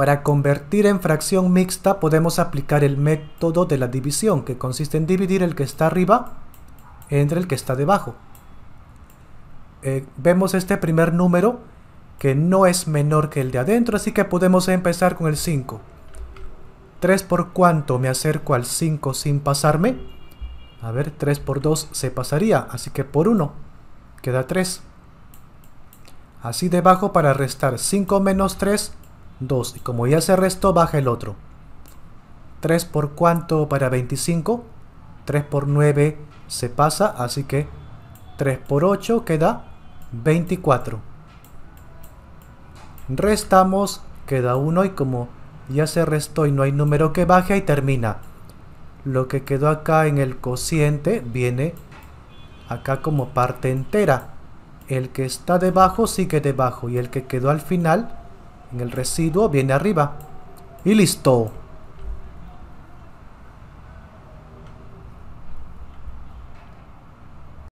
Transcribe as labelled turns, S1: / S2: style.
S1: Para convertir en fracción mixta podemos aplicar el método de la división, que consiste en dividir el que está arriba entre el que está debajo. Eh, vemos este primer número que no es menor que el de adentro, así que podemos empezar con el 5. 3 por cuánto me acerco al 5 sin pasarme. A ver, 3 por 2 se pasaría, así que por 1 queda 3. Así debajo para restar 5 menos 3 2. como ya se restó, baja el otro. 3 por cuánto para 25. 3 por 9 se pasa, así que 3 por 8 queda 24. Restamos, queda 1 y como ya se restó y no hay número que baje y termina. Lo que quedó acá en el cociente viene acá como parte entera. El que está debajo sigue debajo y el que quedó al final en el residuo viene arriba. Y listo.